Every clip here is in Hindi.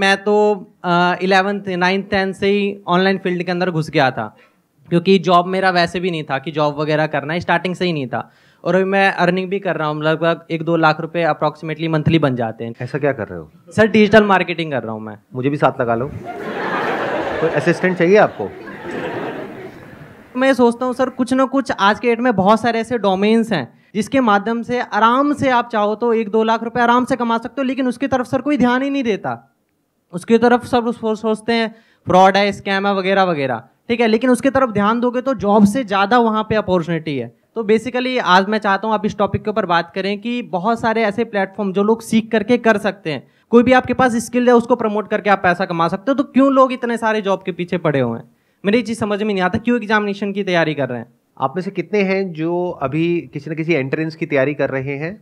मैं तो इलेवंथ नाइन्थ टेंथ से ही ऑनलाइन फील्ड के अंदर घुस गया था क्योंकि जॉब मेरा वैसे भी नहीं था कि जॉब वगैरह करना स्टार्टिंग से ही नहीं था और अभी मैं अर्निंग भी कर रहा हूँ लगभग एक दो लाख रुपए अप्रॉक्सीमेटली मंथली बन जाते हैं ऐसा क्या कर रहे हो सर डिजिटल मार्केटिंग कर रहा हूँ मैं मुझे भी साथ लगा लो कोई असिस्टेंट चाहिए आपको मैं सोचता हूँ सर कुछ ना कुछ आज के डेट में बहुत सारे ऐसे डोमेन्स हैं जिसके माध्यम से आराम से आप चाहो तो एक दो लाख रुपए आराम से कमा सकते हो लेकिन उसकी तरफ सर कोई ध्यान ही नहीं देता उसकी तरफ सब सोचते हैं फ्रॉड है स्कैम है वगैरह वगैरह ठीक है लेकिन उसके तरफ ध्यान दोगे तो जॉब से ज़्यादा वहाँ पे अपॉर्चुनिटी है तो बेसिकली आज मैं चाहता हूँ आप इस टॉपिक के ऊपर बात करें कि बहुत सारे ऐसे प्लेटफॉर्म जो लोग सीख करके कर सकते हैं कोई भी आपके पास स्किल है उसको प्रमोट करके आप पैसा कमा सकते हो तो क्यों लोग इतने सारे जॉब के पीछे पड़े हुए हैं मेरी चीज़ समझ में नहीं आता क्यों एग्जामिनेशन की तैयारी कर रहे हैं आप में से कितने हैं जो अभी किसी न किसी एंट्रेंस की तैयारी कर रहे हैं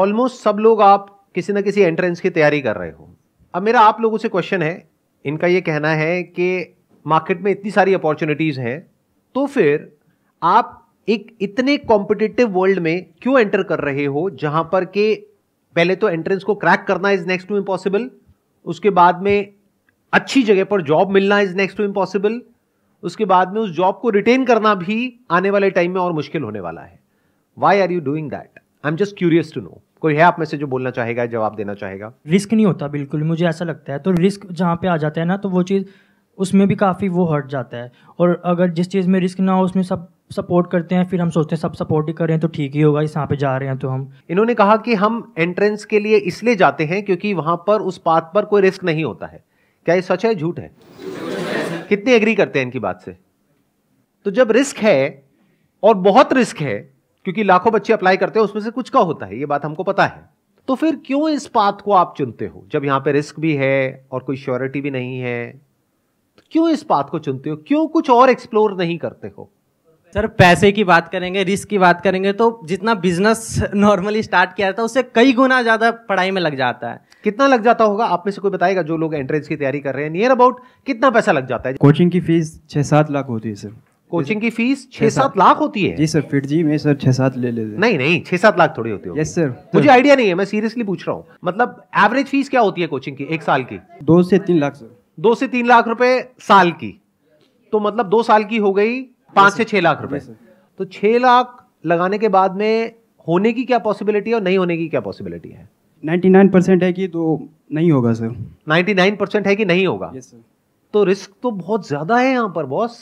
ऑलमोस्ट सब लोग आप किसी ना किसी एंट्रेंस की तैयारी कर रहे हो अब मेरा आप लोगों से क्वेश्चन है इनका ये कहना है कि मार्केट में इतनी सारी अपॉर्चुनिटीज़ हैं तो फिर आप एक इतने कॉम्पिटिटिव वर्ल्ड में क्यों एंटर कर रहे हो जहां पर के पहले तो एंट्रेंस को क्रैक करना इज नेक्स्ट टू इम्पॉसिबल उसके बाद में अच्छी जगह पर जॉब मिलना इज नेक्स्ट टू इम्पॉसिबल उसके बाद में उस जॉब को रिटेन करना भी आने वाले टाइम में और मुश्किल होने वाला है why are you doing that I am just curious to know कोई है आप में से जो बोलना चाहेगा जवाब देना चाहेगा रिस्क नहीं होता बिल्कुल मुझे ऐसा लगता है तो रिस्क जहाँ पे आ जाता है ना तो वो चीज़ उसमें भी काफ़ी वो हट जाता है और अगर जिस चीज़ में रिस्क ना हो उसमें सब सपोर्ट करते हैं फिर हम सोचते हैं सब सपोर्ट ही कर रहे हैं तो ठीक ही होगा इस यहाँ पे जा रहे हैं तो हम इन्होंने कहा कि हम एंट्रेंस के लिए इसलिए जाते हैं क्योंकि वहाँ पर उस पाथ पर कोई रिस्क नहीं होता है क्या ये सच है झूठ है कितने एग्री करते हैं इनकी बात से तो जब रिस्क है और बहुत रिस्क है क्योंकि लाखों बच्चे अप्लाई करते हैं उसमें से कुछ का होता है ये बात हमको पता है तो फिर क्यों इस पाथ को आप चुनते हो जब यहाँ पे रिस्क भी है और कोई श्योरिटी भी नहीं है तो क्यों इस पाथ को चुनते हो क्यों कुछ और एक्सप्लोर नहीं करते हो सर पैसे की बात करेंगे रिस्क की बात करेंगे तो जितना बिजनेस नॉर्मली स्टार्ट किया जाता है उससे कई गुना ज्यादा पढ़ाई में लग जाता है कितना लग जाता होगा आप में से कोई बताएगा जो लोग एंट्रेंस की तैयारी कर रहे हैं नियर अबाउट कितना पैसा लग जाता है कोचिंग की फीस छह सात लाख होती है सर कोचिंग की फीस छह सात लाख होती है जी सर फिर जी मैं सर छह सात ले लेते नहीं नहीं छह सात लाख थोड़ी होती है यस सर मुझे आइडिया नहीं है मैं सीरियसली पूछ रहा हूँ मतलब एवरेज फीस क्या होती है कोचिंग की एक साल की दो से तीन लाख सर दो से तीन लाख रुपए साल की तो मतलब दो साल की हो गई पांच से छह लाख रुपए तो छह लाख लगाने के बाद में होने की क्या पॉसिबिलिटी है और नहीं होने की क्या पॉसिबिलिटी है 99 परसेंट है कि तो नहीं होगा सर 99 परसेंट है कि नहीं होगा yes, sir. तो रिस्क तो बहुत ज्यादा है यहाँ पर बॉस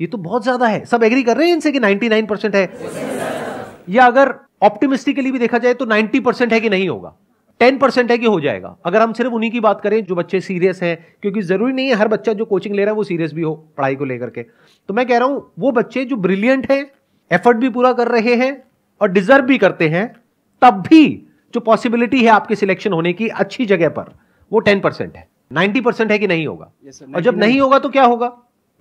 ये तो बहुत ज्यादा है सब एग्री कर रहे हैं इनसे कि 99 परसेंट है या अगर ऑप्टिमिस्टिकली भी देखा जाए तो 90 परसेंट है कि नहीं होगा 10 परसेंट है कि हो जाएगा अगर हम सिर्फ उन्हीं की बात करें जो बच्चे सीरियस हैं क्योंकि जरूरी नहीं है हर बच्चा जो कोचिंग ले रहा है वो सीरियस भी हो पढ़ाई को लेकर के तो मैं कह रहा हूं वो बच्चे जो ब्रिलियंट हैं एफर्ट भी पूरा कर रहे हैं और डिजर्व भी करते हैं तब भी जो पॉसिबिलिटी है आपके सिलेक्शन होने की अच्छी जगह पर वो टेन परसेंट है नाइनटी परसेंट है कि नहीं होगा yes, sir, और जब नहीं होगा तो क्या होगा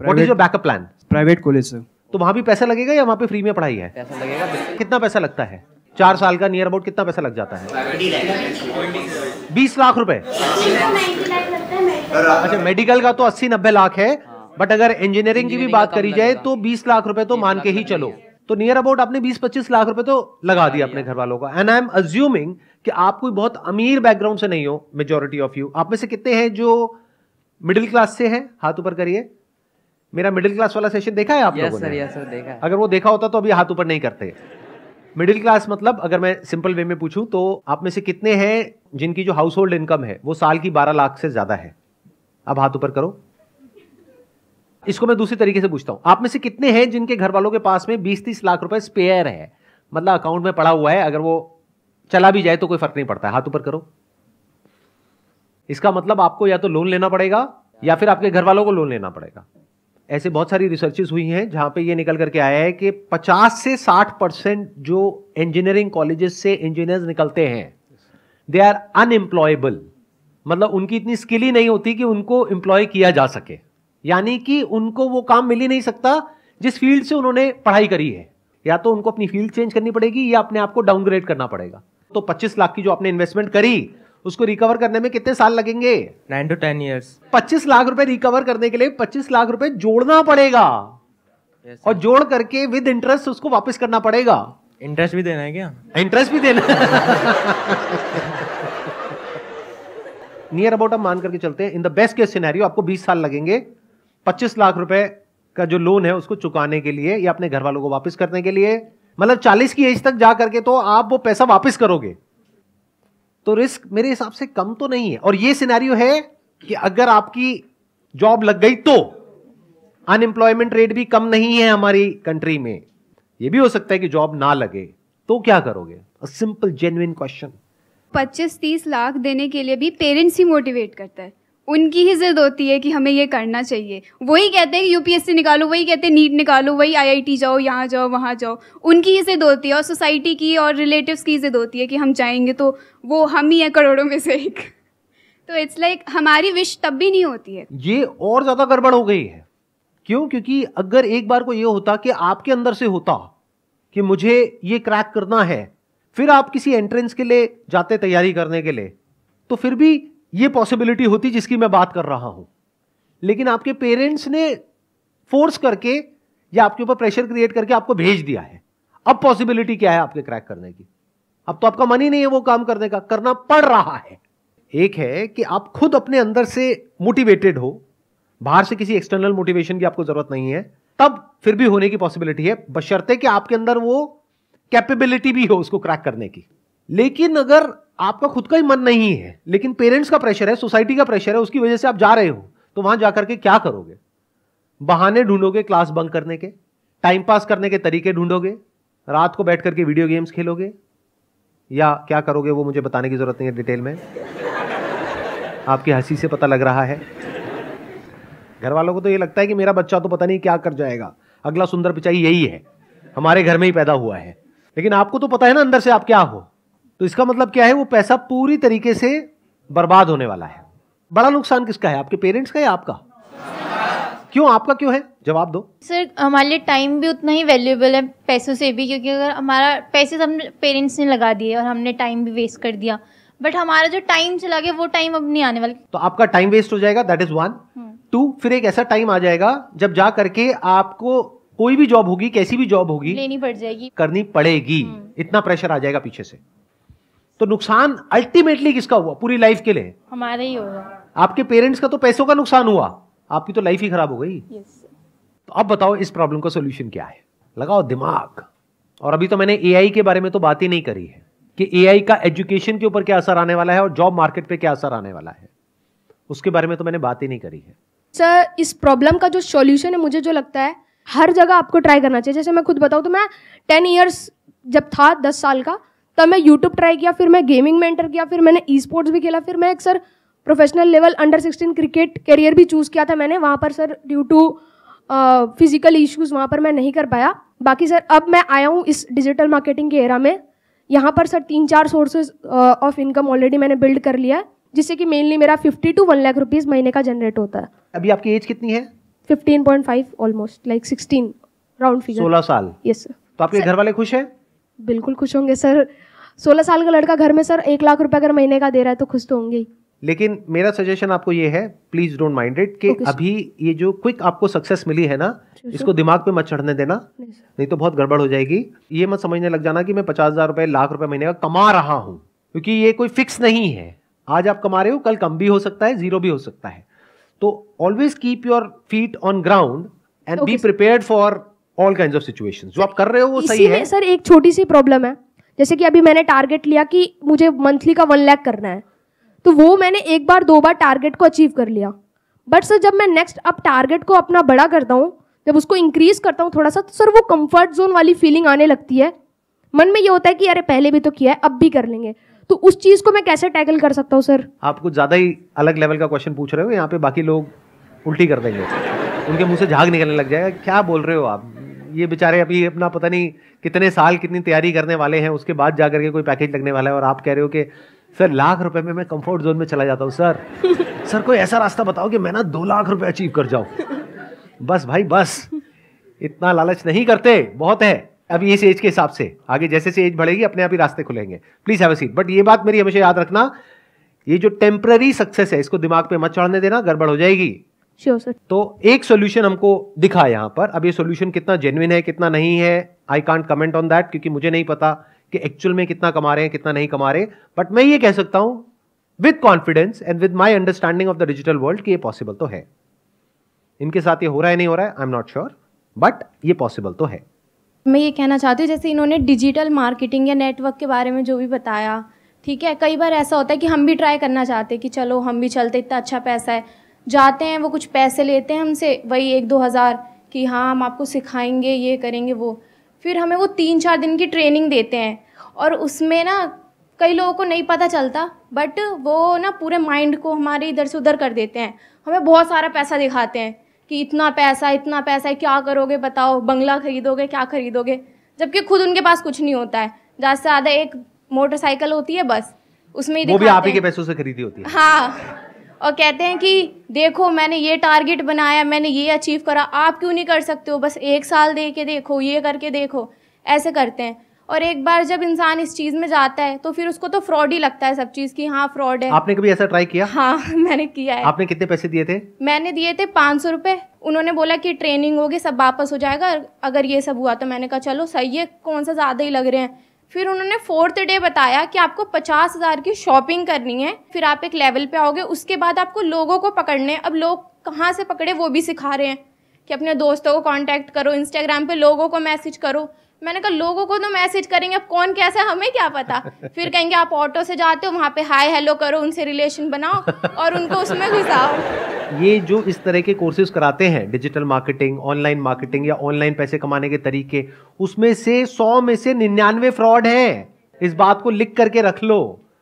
what is your backup plan private college से तो वहाँ भी पैसा लगेगा या वहाँ पे फ्री में पढ़ाई है पैसा लगेगा कितना पैसा लगता है चार साल का नियर अबाउट कितना पैसा लग जाता है बीस लाख रुपए अच्छा मेडिकल का तो अस्सी नब्बे लाख है बट अगर इंजीनियरिंग की भी बात करी जाए तो बीस लाख रुपए तो मान के ही चलो तो नियर अबाउट आपने 20-25 लाख रुपए तो लगा दिया अपने घर वालों का एंड आई एम अज्यूमिंग कि आप कोई बहुत अमीर बैकग्राउंड से नहीं हो मेजोरिटी ऑफ यू आप में से कितने हैं जो मिडिल क्लास से हैं हाथ ऊपर करिए मेरा मिडिल क्लास वाला सेशन देखा है आप लोगों ने सर देखा अगर वो देखा होता तो अभी हाथ ऊपर नहीं करते मिडिल क्लास मतलब अगर मैं सिंपल वे में पूछूं तो आप में से कितने हैं जिनकी जो हाउस होल्ड इनकम है वो साल की बारह लाख से ज्यादा है अब हाथ ऊपर करो इसको मैं दूसरी तरीके से पूछता हूं आप में से कितने हैं जिनके घर वालों के पास में बीस तीस लाख रुपए स्पेयर है मतलब अकाउंट में पड़ा हुआ है अगर वो चला भी जाए तो कोई फर्क नहीं पड़ता है हाथ ऊपर करो इसका मतलब आपको या तो लोन लेना पड़ेगा या फिर आपके घर वालों को लोन लेना पड़ेगा ऐसे बहुत सारी रिसर्चेस हुई हैं जहाँ पे ये निकल करके आया है कि 50 से 60 परसेंट जो इंजीनियरिंग कॉलेजेस से इंजीनियर्स निकलते हैं दे आर अनएम्प्लॉयबल मतलब उनकी इतनी स्किल ही नहीं होती कि उनको एम्प्लॉय किया जा सके यानी कि उनको वो काम मिल ही नहीं सकता जिस फील्ड से उन्होंने पढ़ाई करी है या तो उनको अपनी फील्ड चेंज करनी पड़ेगी या अपने आप को डाउनग्रेड करना पड़ेगा तो 25 लाख की जो आपने इन्वेस्टमेंट करी उसको रिकवर करने में कितने साल लगेंगे नाइन टू टेन ईयर्स पच्चीस लाख रुपए रिकवर करने के लिए पच्चीस लाख रुपए जोड़ना पड़ेगा yes, और जोड़ करके विद इंटरेस्ट उसको वापस करना पड़ेगा इंटरेस्ट भी देना है क्या इंटरेस्ट भी देना नियर अबाउट हम मान करके चलते हैं in the best case scenario आपको 20 साल लगेंगे 25 लाख रुपए का जो लोन है उसको चुकाने के लिए या अपने घर वालों को वापस करने के लिए मतलब 40 की एज तक जा करके तो आप वो पैसा वापस करोगे तो रिस्क मेरे हिसाब से कम तो नहीं है और ये सिनेरियो है कि अगर आपकी जॉब लग गई तो अनएम्प्लॉयमेंट रेट भी कम नहीं है हमारी कंट्री में ये भी हो सकता है कि जॉब ना लगे तो क्या करोगे अ सिंपल जेन्युन क्वेश्चन पच्चीस तीस लाख देने के लिए भी पेरेंट्स ही मोटिवेट करता है उनकी ही जिद होती है कि हमें ये करना चाहिए वही कहते हैं कि यूपीएससी निकालो वही कहते हैं नीट निकालो वही आईआईटी जाओ यहाँ जाओ वहाँ जाओ उनकी ही जिद होती है और सोसाइटी की और रिलेटिव्स की जिद होती है कि हम जाएंगे तो वो हम ही हैं करोड़ों में से एक तो इट्स लाइक हमारी विश तब भी नहीं होती है ये और ज़्यादा गड़बड़ हो गई है क्यों क्योंकि अगर एक बार को ये होता कि आपके अंदर से होता कि मुझे ये क्रैक करना है फिर आप किसी एंट्रेंस के लिए जाते तैयारी करने के लिए तो फिर भी ये पॉसिबिलिटी होती जिसकी मैं बात कर रहा हूं लेकिन आपके पेरेंट्स ने फोर्स करके या आपके ऊपर प्रेशर क्रिएट करके आपको भेज दिया है अब पॉसिबिलिटी क्या है आपके क्रैक करने की अब तो आपका मन ही नहीं है वो काम करने का करना पड़ रहा है एक है कि आप खुद अपने अंदर से मोटिवेटेड हो बाहर से किसी एक्सटर्नल मोटिवेशन की आपको जरूरत नहीं है तब फिर भी होने की पॉसिबिलिटी है बशर्ते कि आपके अंदर वो कैपेबिलिटी भी हो उसको क्रैक करने की लेकिन अगर आपका खुद का ही मन नहीं है लेकिन पेरेंट्स का प्रेशर है सोसाइटी का प्रेशर है उसकी वजह से आप जा रहे हो तो वहां जाकर के क्या करोगे बहाने ढूंढोगे क्लास बंक करने के टाइम पास करने के तरीके ढूंढोगे रात को बैठ करके वीडियो गेम्स खेलोगे या क्या करोगे वो मुझे बताने की जरूरत नहीं है डिटेल में आपकी हंसी से पता लग रहा है घर वालों को तो ये लगता है कि मेरा बच्चा तो पता नहीं क्या कर जाएगा अगला सुंदर पिचाई यही है हमारे घर में ही पैदा हुआ है लेकिन आपको तो पता है ना अंदर से आप क्या हो तो इसका मतलब क्या है वो पैसा पूरी तरीके से बर्बाद होने वाला है बड़ा नुकसान किसका है आपके पेरेंट्स का या आपका क्यों आपका क्यों है जवाब दो सर हमारे लिए टाइम भी उतना ही वैल्यूएबल है पैसों से भी क्योंकि अगर हमारा पैसे हम पेरेंट्स ने लगा दिए और हमने टाइम भी वेस्ट कर दिया बट हमारा जो टाइम चला गया वो टाइम अब नहीं आने वाला तो आपका टाइम वेस्ट हो जाएगा दैट इज वन टू फिर एक ऐसा टाइम आ जाएगा जब जा करके आपको कोई भी जॉब होगी कैसी भी जॉब होगी लेनी पड़ जाएगी करनी पड़ेगी हम्म। इतना प्रेशर आ जाएगा पीछे से तो नुकसान अल्टीमेटली किसका हुआ पूरी लाइफ के लिए हमारे ही होगा आपके पेरेंट्स का तो पैसों का नुकसान हुआ आपकी तो लाइफ ही खराब हो गई तो अब बताओ इस प्रॉब्लम का सोल्यूशन क्या है लगाओ दिमाग और अभी तो मैंने ए के बारे में तो बात ही नहीं करी है कि ए का एजुकेशन के ऊपर क्या असर आने वाला है और जॉब मार्केट पे क्या असर आने वाला है उसके बारे में तो मैंने बात ही नहीं करी है सर इस प्रॉब्लम का जो सॉल्यूशन है मुझे जो लगता है हर जगह आपको ट्राई करना चाहिए जैसे मैं खुद बताऊँ तो मैं टेन ईयर्स जब था दस साल का तब मैं यूट्यूब ट्राई किया फिर मैं गेमिंग में एंटर किया फिर मैंने ई स्पोर्ट्स भी खेला फिर मैं एक sir professional level under sixteen cricket career भी चूज़ किया था मैंने वहाँ पर sir due to physical issues वहाँ पर मैं नहीं कर पाया बाकी सर अब मैं आया हूँ इस डिजिटल मार्केटिंग के एरा में यहाँ पर सर तीन चार सोर्सेज ऑफ इनकम ऑलरेडी मैंने बिल्ड कर लिया है जिससे कि मेनली मेरा fifty to one lakh rupees महीने का जनरेट होता है अभी आपकी एज कितनी है fifteen point five almost like sixteen round figure सोलह साल यस yes, सर तो आपके घर वाले खुश हैं बिल्कुल खुश होंगे सर सोलह साल का लड़का घर में सर एक लाख रुपए अगर महीने का दे रहा है तो खुश तो होंगे लेकिन मेरा सजेशन आपको ये है प्लीज डोंट माइंड इट कि अभी ये जो क्विक आपको सक्सेस मिली है ना इसको दिमाग पे मत चढ़ने देना नहीं, नहीं तो बहुत गड़बड़ हो जाएगी ये मत समझने लग जाना कि मैं पचास हजार रुपए लाख रुपए महीने का कमा रहा हूँ क्योंकि ये कोई फिक्स नहीं है आज आप कमा रहे हो कल कम भी हो सकता है जीरो भी हो सकता है तो always keep your feet on ground and be prepare for all kind of situation जो आप कर रहे हो वो सही है सर एक छोटी सी प्रॉब्लम है जैसे कि अभी मैंने टारगेट लिया कि मुझे मंथली का वन लैख करना है तो वो मैंने एक बार दो बार टारगेट को अचीव कर लिया बट सर जब मैं नेक्स्ट अब टारगेट को अपना बड़ा करता हूँ जब उसको इंक्रीज करता हूँ थोड़ा सा तो सर वो कम्फर्ट जोन वाली फीलिंग आने लगती है मन में ये होता है कि अरे पहले भी तो किया है अब भी कर लेंगे तो उस चीज को मैं कैसे टैकल कर सकता हूँ सर आप कुछ ज्यादा ही अलग लेवल का क्वेश्चन पूछ रहे हो यहाँ पे बाकी लोग उल्टी कर देंगे उनके मुंह से झाग निकलने लग जाएगा क्या बोल रहे हो आप ये बेचारे अभी अपना पता नहीं कितने साल कितनी तैयारी करने वाले हैं उसके बाद जाकर के कोई पैकेज लगने वाला है और आप कह रहे हो कि सर लाख रुपए में मैं कंफर्ट जोन में चला जाता हूँ सर सर कोई ऐसा रास्ता बताओ कि मैं ना दो लाख रुपए अचीव कर जाऊँ बस भाई बस इतना लालच नहीं करते बहुत है अब इस एज के हिसाब से आगे जैसे जैसे एज बढ़ेगी अपने आप ही रास्ते खुलेंगे please have a seat but ये बात मेरी हमेशा याद रखना ये जो टेम्पररी सक्सेस है इसको दिमाग पे मत चढ़ने देना गड़बड़ हो जाएगी तो एक सोल्यूशन हमको दिखा यहाँ पर अब ये सोल्यूशन कितना जेन्युन है कितना नहीं है I can't comment on that क्योंकि मुझे नहीं पता कि एक्चुअल में कितना कमा रहे हैं कितना नहीं कमा रहे बट मैं ये कह सकता हूँ with confidence and with my understanding of the digital world कि ये पॉसिबल तो है इनके साथ ये हो रहा है नहीं हो रहा है I am not sure but ये पॉसिबल तो है मैं ये कहना चाहती हूँ जैसे इन्होंने डिजिटल मार्केटिंग या नेटवर्क के बारे में जो भी बताया ठीक है कई बार ऐसा होता है कि हम भी ट्राई करना चाहते हैं कि चलो हम भी चलते इतना अच्छा पैसा है जाते हैं वो कुछ पैसे लेते हैं हमसे वही एक दो हज़ार कि हाँ हम आपको सिखाएंगे ये करेंगे वो फिर हमें वो तीन चार दिन की ट्रेनिंग देते हैं और उसमें ना कई लोगों को नहीं पता चलता बट वो ना पूरे माइंड को हमारे इधर से उधर कर देते हैं हमें बहुत सारा पैसा दिखाते हैं कि इतना पैसा इतना पैसा है क्या करोगे बताओ बंगला खरीदोगे क्या खरीदोगे जबकि खुद उनके पास कुछ नहीं होता है ज़्यादा से ज़्यादा एक मोटरसाइकिल होती है बस उसमें वो भी आप ही के पैसों से खरीदी होती है हाँ और कहते हैं कि देखो मैंने ये टारगेट बनाया मैंने ये अचीव करा आप क्यों नहीं कर सकते हो बस एक साल दे के देखो ये करके देखो ऐसे करते हैं और एक बार जब इंसान इस चीज़ में जाता है तो फिर उसको तो फ्रॉड ही लगता है सब चीज़ की हाँ फ्रॉड है आपने कभी ऐसा ट्राई किया हाँ मैंने किया है आपने कितने पैसे दिए थे मैंने दिए थे पाँच सौ रुपये उन्होंने बोला कि ट्रेनिंग होगी सब वापस हो जाएगा अगर ये सब हुआ तो मैंने कहा चलो सही है कौन सा ज़्यादा ही लग रहे हैं फिर उन्होंने फोर्थ डे बताया कि आपको पचास हज़ार की शॉपिंग करनी है फिर आप एक लेवल पे आओगे उसके बाद आपको लोगों को पकड़ने अब लोग कहाँ से पकड़े वो भी सिखा रहे हैं कि अपने दोस्तों को कांटेक्ट करो इंस्टाग्राम पे लोगों को मैसेज करो मैंने कहा लोगों को तो मैसेज करेंगे अब कौन कैसा है हमें क्या पता फिर कहेंगे आप ऑटो से जाते हो वहाँ पे हाय हेलो करो उनसे रिलेशन बनाओ और उनको उसमें घुसाओ ये जो इस तरह के कोर्सेज कराते हैं डिजिटल मार्केटिंग ऑनलाइन मार्केटिंग या ऑनलाइन पैसे कमाने के तरीके उसमें से सौ में से निन्यानवे फ्रॉड है इस बात को लिख करके रख लो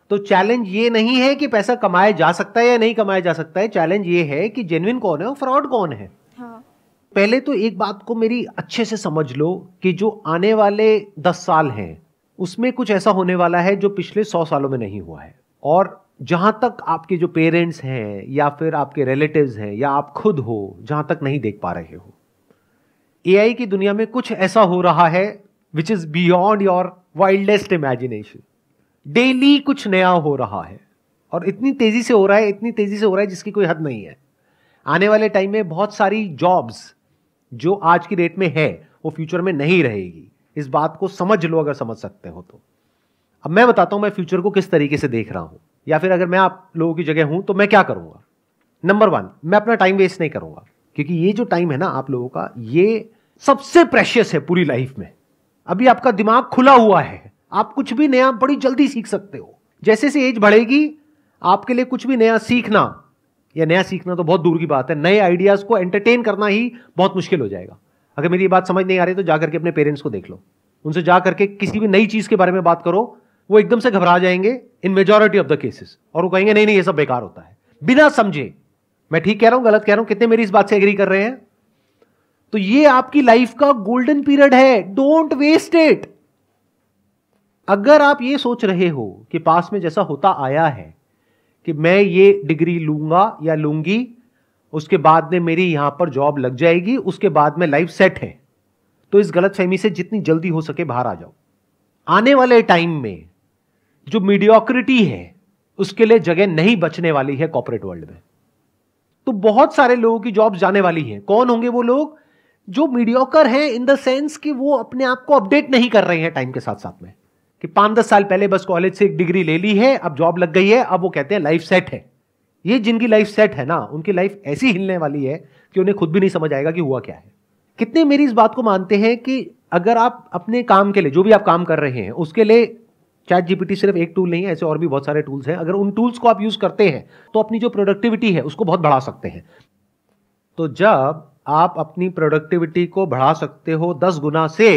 तो चैलेंज ये नहीं है कि पैसा कमाया जा सकता है या नहीं कमाया जा सकता है चैलेंज ये है कि जेन्युन कौन है और फ्रॉड कौन है हाँ। पहले तो एक बात को मेरी अच्छे से समझ लो कि जो आने वाले दस साल हैं उसमें कुछ ऐसा होने वाला है जो पिछले सौ सालों में नहीं हुआ है और जहाँ तक आपके जो पेरेंट्स हैं या फिर आपके रिलेटिव्स हैं या आप खुद हो जहाँ तक नहीं देख पा रहे हो एआई की दुनिया में कुछ ऐसा हो रहा है which is beyond your wildest imagination daily कुछ नया हो रहा है और इतनी तेज़ी से हो रहा है इतनी तेज़ी से हो रहा है जिसकी कोई हद नहीं है आने वाले टाइम में बहुत सारी जॉब्स जो आज की डेट में है वो फ्यूचर में नहीं रहेगी इस बात को समझ लो अगर समझ सकते हो तो अब मैं बताता हूं मैं फ्यूचर को किस तरीके से देख रहा हूं या फिर अगर मैं आप लोगों की जगह हूं तो मैं क्या करूंगा नंबर वन मैं अपना टाइम वेस्ट नहीं करूंगा क्योंकि ये जो टाइम है ना आप लोगों का ये सबसे प्रेशियस है पूरी लाइफ में अभी आपका दिमाग खुला हुआ है आप कुछ भी नया बड़ी जल्दी सीख सकते हो जैसे जैसे एज बढ़ेगी आपके लिए कुछ भी नया सीखना या नया सीखना तो बहुत दूर की बात है नए आइडियाज को एंटरटेन करना ही बहुत मुश्किल हो जाएगा अगर मेरी ये बात समझ नहीं आ रही तो जाकर के अपने पेरेंट्स को देख लो उनसे जाकर के किसी भी नई चीज के बारे में बात करो वो एकदम से घबरा जाएंगे in majority of the cases और वो कहेंगे नहीं नहीं ये सब बेकार होता है बिना समझे मैं ठीक कह रहा हूं गलत कह रहा हूं कितने मेरी इस बात से एग्री कर रहे हैं तो ये आपकी लाइफ का गोल्डन पीरियड है डोंट वेस्ट इट अगर आप ये सोच रहे हो कि पास में जैसा होता आया है कि मैं ये डिग्री लूंगा या लूंगी उसके बाद में मेरी यहां पर जॉब लग जाएगी उसके बाद में लाइफ सेट है तो इस गलतफहमी से जितनी जल्दी हो सके बाहर आ जाओ आने वाले टाइम में जो मीडियोक्रिटी है उसके लिए जगह नहीं बचने वाली है कॉपोरेट वर्ल्ड में तो बहुत सारे लोगों की जॉब जाने वाली है कौन होंगे वो लोग जो मीडियोकर हैं इन द सेंस कि वो अपने आप को अपडेट नहीं कर रहे हैं टाइम के साथ साथ में कि पांच दस साल पहले बस कॉलेज से एक डिग्री ले ली है अब जॉब लग गई है अब वो कहते हैं लाइफ सेट है ये जिनकी लाइफ सेट है ना उनकी लाइफ ऐसी हिलने वाली है कि उन्हें खुद भी नहीं समझ आएगा कि हुआ क्या है कितने मेरी इस बात को मानते हैं कि अगर आप अपने काम के लिए जो भी आप काम कर रहे हैं उसके लिए चैट जीपीटी सिर्फ एक टूल नहीं है ऐसे और भी बहुत सारे टूल्स हैं अगर उन टूल्स को आप यूज़ करते हैं तो अपनी जो प्रोडक्टिविटी है उसको बहुत बढ़ा सकते हैं तो जब आप अपनी प्रोडक्टिविटी को बढ़ा सकते हो दस गुना से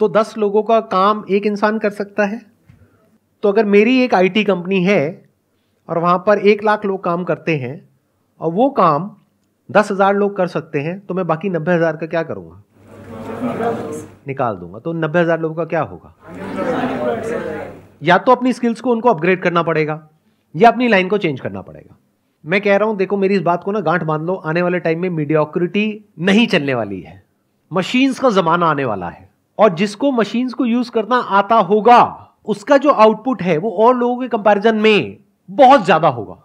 तो दस लोगों का काम एक इंसान कर सकता है तो अगर मेरी एक आईटी कंपनी है और वहाँ पर एक लाख लोग काम करते हैं और वो काम दस हज़ार लोग कर सकते हैं तो मैं बाकी नब्बे हज़ार का क्या करूँगा निकाल दूंगा तो नब्बे हज़ार लोगों का क्या होगा या तो अपनी स्किल्स को उनको अपग्रेड करना पड़ेगा या अपनी लाइन को चेंज करना पड़ेगा मैं कह रहा हूं देखो मेरी इस बात को ना गांठ बांध लो आने वाले टाइम में मीडियोक्रिटी नहीं चलने वाली है मशीन्स का जमाना आने वाला है और जिसको मशीन्स को यूज करना आता होगा उसका जो आउटपुट है वो और लोगों के कंपैरिजन में बहुत ज्यादा होगा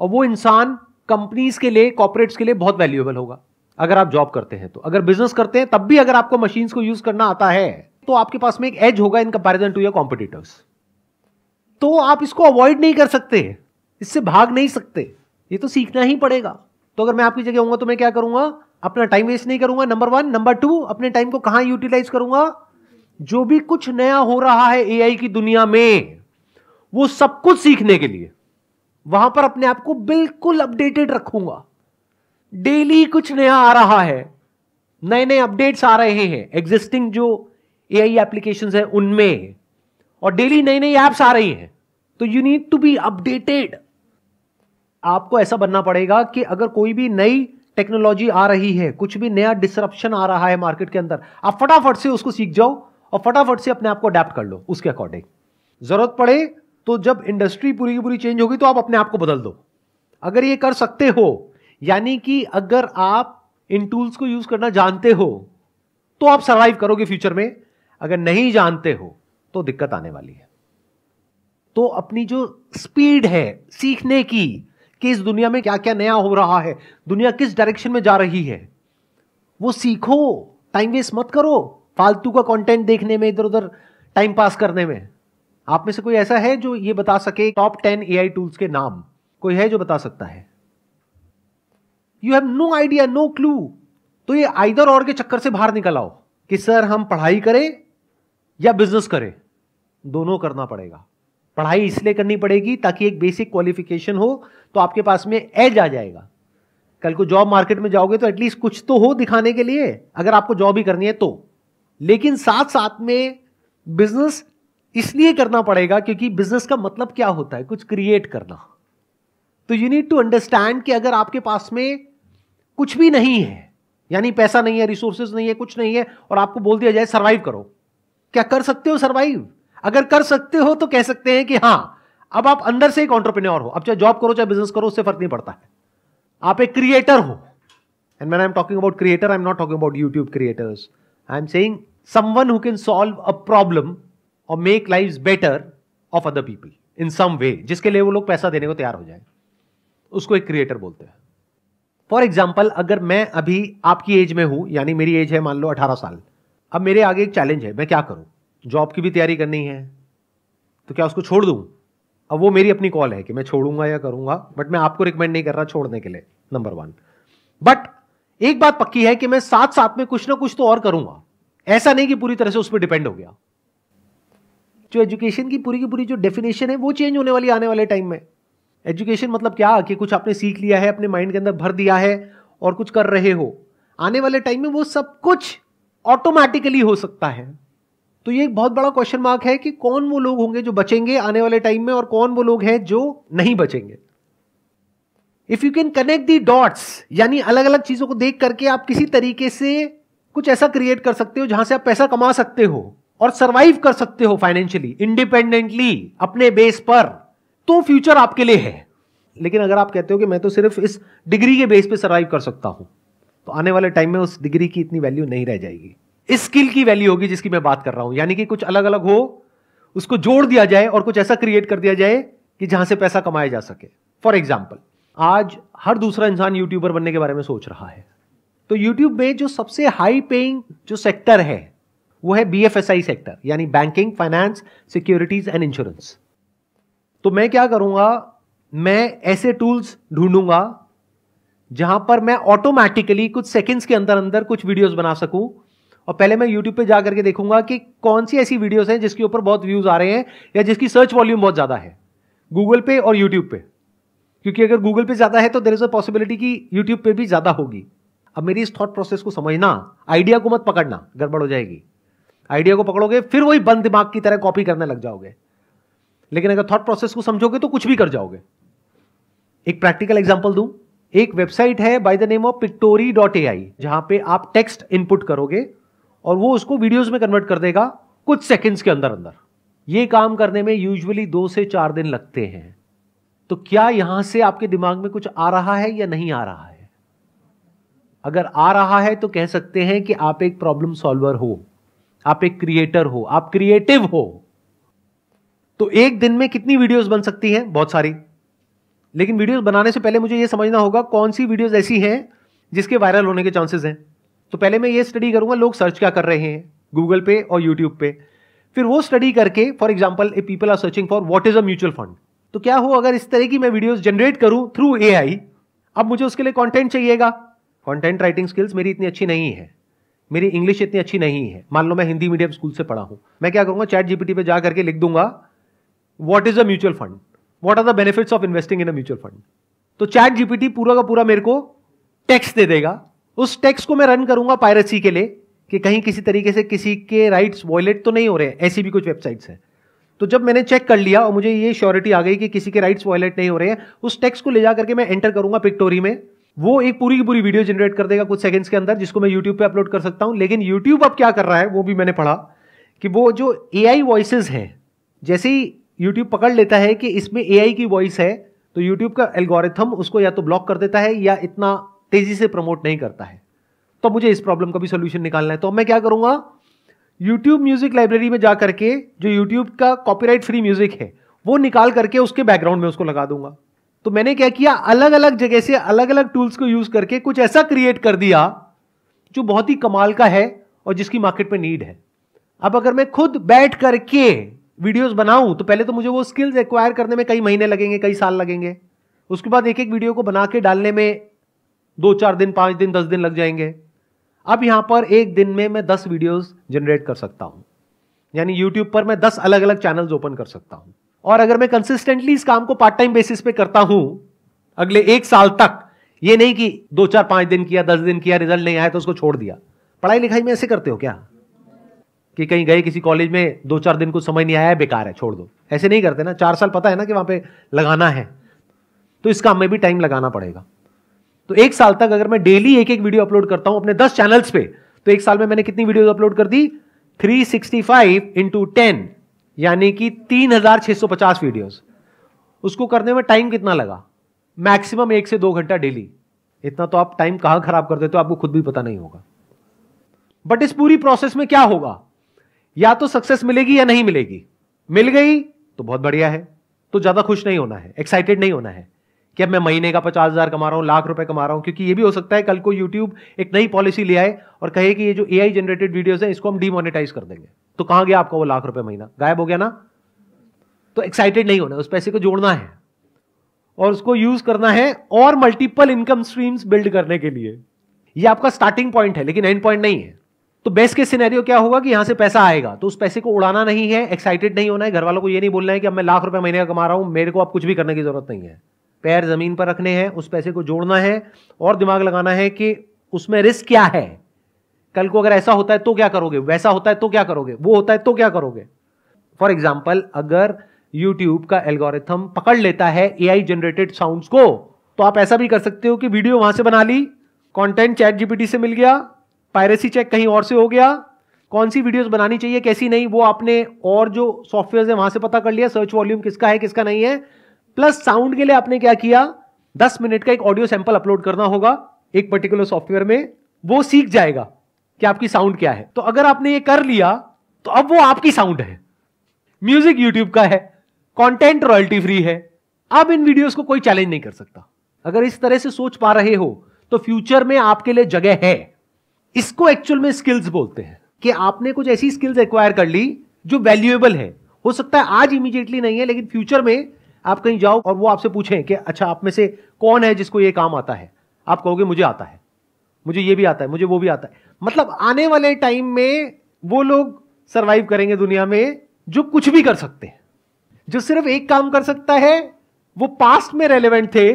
और वो इंसान कंपनीज के लिए कॉपरेट्स के लिए बहुत वैल्यूएबल होगा अगर आप जॉब करते हैं तो अगर बिजनेस करते हैं तब भी अगर आपको मशीन्स को यूज करना आता है तो आपके पास में एक एज होगा in comparison to your competitors तो आप इसको अवॉइड नहीं कर सकते इससे भाग नहीं सकते ये तो सीखना ही पड़ेगा तो अगर मैं आपकी जगह होऊंगा तो मैं क्या करूंगा अपना टाइम वेस्ट नहीं करूंगा नंबर वन नंबर टू अपने टाइम को कहां यूटिलाइज करूंगा जो भी कुछ नया हो रहा है एआई की दुनिया में वो सब कुछ सीखने के लिए वहां पर अपने आप को बिल्कुल अपडेटेड रखूंगा डेली कुछ नया आ रहा है नए नए अपडेट्स आ रहे हैं एग्जिस्टिंग जो एआई एप्लीकेशंस है उनमें और डेली नई नई ऐप्स आ रही हैं तो you need to be updated आपको ऐसा बनना पड़ेगा कि अगर कोई भी नई टेक्नोलॉजी आ रही है कुछ भी नया डिसरप्शन आ रहा है मार्केट के अंदर आप फटाफट से उसको सीख जाओ और फटाफट से अपने आप को अडेप्ट कर लो उसके अकॉर्डिंग जरूरत पड़े तो जब इंडस्ट्री पूरी की पूरी चेंज होगी तो आप अपने आप को बदल दो अगर ये कर सकते हो यानी कि अगर आप इन टूल्स को यूज करना जानते हो तो आप सर्वाइव करोगे फ्यूचर में अगर नहीं जानते हो तो दिक्कत आने वाली है तो अपनी जो स्पीड है सीखने की कि इस दुनिया में क्या क्या नया हो रहा है दुनिया किस डायरेक्शन में जा रही है वो सीखो टाइम वेस्ट मत करो फालतू का कंटेंट देखने में इधर उधर टाइम पास करने में आप में से कोई ऐसा है जो ये बता सके टॉप टेन ए टूल्स के नाम कोई है जो बता सकता है you have no idea no clue तो ये आइदर और के चक्कर से बाहर निकल आओ कि सर हम पढ़ाई करें या बिजनेस करें दोनों करना पड़ेगा पढ़ाई इसलिए करनी पड़ेगी ताकि एक बेसिक क्वालिफिकेशन हो तो आपके पास में एज आ जाएगा कल को जॉब मार्केट में जाओगे तो एटलीस्ट कुछ तो हो दिखाने के लिए अगर आपको जॉब ही करनी है तो लेकिन साथ साथ में बिजनेस इसलिए करना पड़ेगा क्योंकि बिजनेस का मतलब क्या होता है कुछ क्रिएट करना तो यू नीड टू अंडरस्टैंड कि अगर आपके पास में कुछ भी नहीं है यानी पैसा नहीं है रिसोर्सेज नहीं है कुछ नहीं है और आपको बोल दिया जाए सर्वाइव करो क्या कर सकते हो सर्वाइव अगर कर सकते हो तो कह सकते हैं कि हाँ अब आप अंदर से एक ऑन्टरप्रेन्योर हो अब चाहे जॉब करो चाहे बिजनेस करो उससे फर्क नहीं पड़ता है आप एक क्रिएटर हो and man I am talking about creator I am not talking about YouTube creators I am saying someone who can solve a problem और make life better of other people in some way जिसके लिए वो लोग पैसा देने को तैयार हो जाए उसको एक क्रिएटर बोलते हैं फॉर एग्जाम्पल अगर मैं अभी आपकी एज में हूं यानी मेरी एज है मान लो अठारह साल अब मेरे आगे एक चैलेंज है मैं क्या करूं जॉब की भी तैयारी करनी है तो क्या उसको छोड़ दूँ अब वो मेरी अपनी कॉल है कि मैं छोड़ूंगा या करूंगा बट मैं आपको रिकमेंड नहीं कर रहा छोड़ने के लिए नंबर वन बट एक बात पक्की है कि मैं साथ साथ में कुछ ना कुछ तो और करूंगा ऐसा नहीं कि पूरी तरह से उस पर डिपेंड हो गया जो एजुकेशन की पूरी की पूरी जो डेफिनेशन है वो चेंज होने वाली आने वाले टाइम में एजुकेशन मतलब क्या कि कुछ आपने सीख लिया है अपने माइंड के अंदर भर दिया है और कुछ कर रहे हो आने वाले टाइम में वो सब कुछ ऑटोमेटिकली हो सकता है तो ये एक बहुत बड़ा क्वेश्चन मार्क है कि कौन वो लोग होंगे जो बचेंगे आने वाले टाइम में और कौन वो लोग हैं जो नहीं बचेंगे if you can connect the dots यानी अलग अलग चीजों को देख करके आप किसी तरीके से कुछ ऐसा क्रिएट कर सकते हो जहां से आप पैसा कमा सकते हो और सर्वाइव कर सकते हो फाइनेंशियली इंडिपेंडेंटली अपने बेस पर तो फ्यूचर आपके लिए है लेकिन अगर आप कहते हो कि मैं तो सिर्फ इस डिग्री के बेस पे सर्वाइव कर सकता हूं तो आने वाले टाइम में उस डिग्री की इतनी वैल्यू नहीं रह जाएगी स्किल की वैल्यू होगी जिसकी मैं बात कर रहा हूं यानी कि कुछ अलग अलग हो उसको जोड़ दिया जाए और कुछ ऐसा क्रिएट कर दिया जाए कि जहां से पैसा कमाया जा सके फॉर एग्जाम्पल आज हर दूसरा इंसान यूट्यूबर बनने के बारे में सोच रहा है तो यूट्यूब में जो सबसे हाई पेइंग जो सेक्टर है वो है बी सेक्टर यानी banking finance securities and insurance तो मैं क्या करूंगा मैं ऐसे टूल्स ढूंढूंगा जहां पर मैं ऑटोमेटिकली कुछ सेकंड्स के अंदर अंदर कुछ वीडियोस बना सकूं और पहले मैं यूट्यूब पे जा करके देखूंगा कि कौन सी ऐसी वीडियोस हैं जिसके ऊपर बहुत व्यूज आ रहे हैं या जिसकी सर्च वॉल्यूम बहुत ज़्यादा है गूगल पे और यूट्यूब पे क्योंकि अगर गूगल पे ज़्यादा है तो देर इज़ अ पॉसिबिलिटी कि यूट्यूब पे भी ज़्यादा होगी अब मेरी इस थॉट प्रोसेस को समझना आइडिया को मत पकड़ना गड़बड़ हो जाएगी आइडिया को पकड़ोगे फिर वही बंद दिमाग की तरह कॉपी करने लग जाओगे लेकिन अगर थॉट प्रोसेस को समझोगे तो कुछ भी कर जाओगे एक प्रैक्टिकल एग्जाम्पल दू एक वेबसाइट है by the name of Pictory dot A I जहां पे आप टेक्स्ट इनपुट करोगे और वो उसको वीडियोस में कन्वर्ट कर देगा कुछ सेकंड्स के अंदर अंदर ये काम करने में यूजुअली दो से चार दिन लगते हैं तो क्या यहां से आपके दिमाग में कुछ आ रहा है या नहीं आ रहा है अगर आ रहा है तो कह सकते हैं कि आप एक प्रॉब्लम सॉल्वर हो आप एक क्रिएटर हो आप क्रिएटिव हो तो एक दिन में कितनी वीडियोस बन सकती हैं बहुत सारी लेकिन वीडियोस बनाने से पहले मुझे यह समझना होगा कौन सी वीडियोस ऐसी हैं जिसके वायरल होने के चांसेस हैं तो पहले मैं ये स्टडी करूंगा लोग सर्च क्या कर रहे हैं गूगल पे और यूट्यूब पे फिर वो स्टडी करके for example a people are searching for what is a mutual fund तो क्या हो अगर इस तरह की मैं वीडियोज जनरेट करूं थ्रू ए अब मुझे उसके लिए कॉन्टेंट चाहिएगा कॉन्टेंट राइटिंग स्किल्स मेरी इतनी अच्छी नहीं है मेरी इंग्लिश इतनी अच्छी नहीं है मान लो मैं हिंदी मीडियम स्कूल से पढ़ा हूं मैं क्या करूंगा चैट जीपीटी पे जा करके लिख दूंगा what is a mutual fund what are the benefits of investing in a mutual fund तो चैट जीपीटी पूरा का पूरा मेरे को टेक्स्ट दे देगा उस टेक्स्ट को मैं रन करूंगा पायरेसी के लिए कि कहीं किसी तरीके से किसी के राइट्स वॉयलेट तो नहीं हो रहे ऐसी भी कुछ वेबसाइट्स हैं तो जब मैंने चेक कर लिया और मुझे ये श्योरिटी आ गई कि किसी के राइट्स वॉयलेट नहीं हो रहे हैं उस टेक्स्ट को ले जा करके मैं एंटर करूंगा पिक्टोरी में वो एक पूरी की पूरी वीडियो जनरेट कर देगा कुछ सेकंड्स के अंदर जिसको मैं यूट्यूब पे अपलोड कर सकता हूँ लेकिन यूट्यूब अब क्या कर रहा है वो भी मैंने पढ़ा कि वो जो ए आई वॉइस हैं जैसे ही यूट्यूब पकड़ लेता है कि इसमें ए आई की वॉइस है तो यूट्यूब का एल्गोरिथम उसको या तो ब्लॉक कर देता है या इतना तेजी से प्रमोट नहीं करता है तो मुझे इस प्रॉब्लम का भी सोल्यूशन निकालना है तो मैं क्या करूंगा यूट्यूब म्यूजिक लाइब्रेरी में जा करके जो यूट्यूब का कॉपीराइट फ्री म्यूजिक है वो निकाल करके उसके बैकग्राउंड में उसको लगा दूंगा तो मैंने क्या किया अलग अलग जगह से अलग अलग टूल्स को यूज करके कुछ ऐसा क्रिएट कर दिया जो बहुत ही कमाल का है और जिसकी मार्केट में नीड है अब अगर मैं खुद बैठ करके वीडियोस बनाऊं तो पहले तो मुझे वो स्किल्स एक्वायर करने में कई महीने लगेंगे कई साल लगेंगे उसके बाद एक एक वीडियो को बना के डालने में दो चार दिन पांच दिन दस दिन लग जाएंगे अब यहां पर एक दिन में मैं दस वीडियोस जनरेट कर सकता हूं यानी यूट्यूब पर मैं दस अलग अलग चैनल्स ओपन कर सकता हूं और अगर मैं कंसिस्टेंटली इस काम को पार्ट टाइम बेसिस पे करता हूं अगले एक साल तक ये नहीं कि दो चार पांच दिन किया दस दिन किया रिजल्ट नहीं आया तो उसको छोड़ दिया पढ़ाई लिखाई में ऐसे करते हो क्या कि कहीं गए किसी कॉलेज में दो चार दिन कुछ समझ नहीं आया बेकार है छोड़ दो ऐसे नहीं करते ना चार साल पता है ना कि वहां पे लगाना है तो इस काम में भी टाइम लगाना पड़ेगा तो एक साल तक अगर मैं डेली एक एक वीडियो अपलोड करता हूं अपने दस चैनल्स पे तो एक साल में मैंने कितनी वीडियो अपलोड कर दी 365 सिक्सटी फाइव इंटू टेन यानी कि 3650 वीडियोस उसको करने में टाइम कितना लगा मैक्सिमम एक से दो घंटा डेली इतना तो आप टाइम कहां खराब कर देते हो आपको खुद भी पता नहीं होगा बट इस पूरी प्रोसेस में क्या होगा या तो सक्सेस मिलेगी या नहीं मिलेगी मिल गई तो बहुत बढ़िया है तो ज्यादा खुश नहीं होना है एक्साइटेड नहीं होना है कि अब मैं महीने का पचास हज़ार कमा रहा हूँ लाख रुपए कमा रहा हूँ क्योंकि ये भी हो सकता है कल को यूट्यूब एक नई पॉलिसी ले आए और कहे कि ये जो ए जनरेटेड वीडियोज हैं इसको हम डीमोनेटाइज कर देंगे तो कहाँ गया आपका वो लाख रुपये महीना गायब हो गया ना तो एक्साइटेड नहीं होना उस पैसे को जोड़ना है और उसको यूज करना है और मल्टीपल इनकम स्ट्रीम्स बिल्ड करने के लिए ये आपका स्टार्टिंग पॉइंट है लेकिन एंड पॉइंट नहीं है तो बेस्ट के सिनेरियो क्या होगा कि यहां से पैसा आएगा तो उस पैसे को उड़ाना नहीं है एक्साइटेड नहीं होना है घर वालों को ये नहीं बोलना है कि अब मैं लाख रुपए महीने का कमा रहा हूं मेरे को अब कुछ भी करने की जरूरत नहीं है पैर ज़मीन पर रखने हैं उस पैसे को जोड़ना है और दिमाग लगाना है कि उसमें रिस्क क्या है कल को अगर ऐसा होता है तो क्या करोगे वैसा होता है तो क्या करोगे वो होता है तो क्या करोगे फॉर एग्जाम्पल अगर यूट्यूब का एल्गोरिथम पकड़ लेता है ए जनरेटेड साउंड को तो आप ऐसा भी कर सकते हो कि वीडियो वहां से बना ली कॉन्टेंट चैट जीपीटी से मिल गया पायरेसी चेक कहीं और से हो गया कौन सी वीडियोस बनानी चाहिए कैसी नहीं वो आपने और जो सॉफ्टवेयर है वहां से पता कर लिया सर्च वॉल्यूम किसका है किसका नहीं है प्लस साउंड के लिए आपने क्या किया दस मिनट का एक ऑडियो सैंपल अपलोड करना होगा एक पर्टिकुलर सॉफ्टवेयर में वो सीख जाएगा कि आपकी साउंड क्या है तो अगर आपने ये कर लिया तो अब वो आपकी साउंड है म्यूजिक यूट्यूब का है कंटेंट रॉयल्टी फ्री है अब इन वीडियोस को कोई चैलेंज नहीं कर सकता अगर इस तरह से सोच पा रहे हो तो फ्यूचर में आपके लिए जगह है इसको एक्चुअल में स्किल्स बोलते हैं कि आपने कुछ ऐसी स्किल्स एक्वायर कर ली जो वैल्यूएबल है हो सकता है आज इमीडिएटली नहीं है लेकिन फ्यूचर में आप कहीं जाओ और वो आपसे पूछें कि अच्छा आप में से कौन है जिसको ये काम आता है आप कहोगे मुझे आता है मुझे ये भी आता है मुझे वो भी आता है मतलब आने वाले टाइम में वो लोग सर्वाइव करेंगे दुनिया में जो कुछ भी कर सकते हैं जो सिर्फ एक काम कर सकता है वो पास्ट में रेलेवेंट थे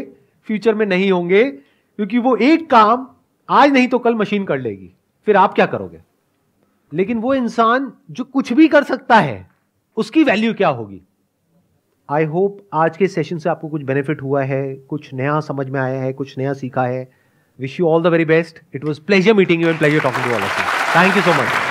फ्यूचर में नहीं होंगे क्योंकि वो एक काम आज नहीं तो कल मशीन कर लेगी फिर आप क्या करोगे लेकिन वो इंसान जो कुछ भी कर सकता है उसकी वैल्यू क्या होगी आई होप आज के सेशन से आपको कुछ बेनिफिट हुआ है कुछ नया समझ में आया है कुछ नया सीखा है wish you all the very best it was pleasure meeting you and pleasure talking to all of you thank you so much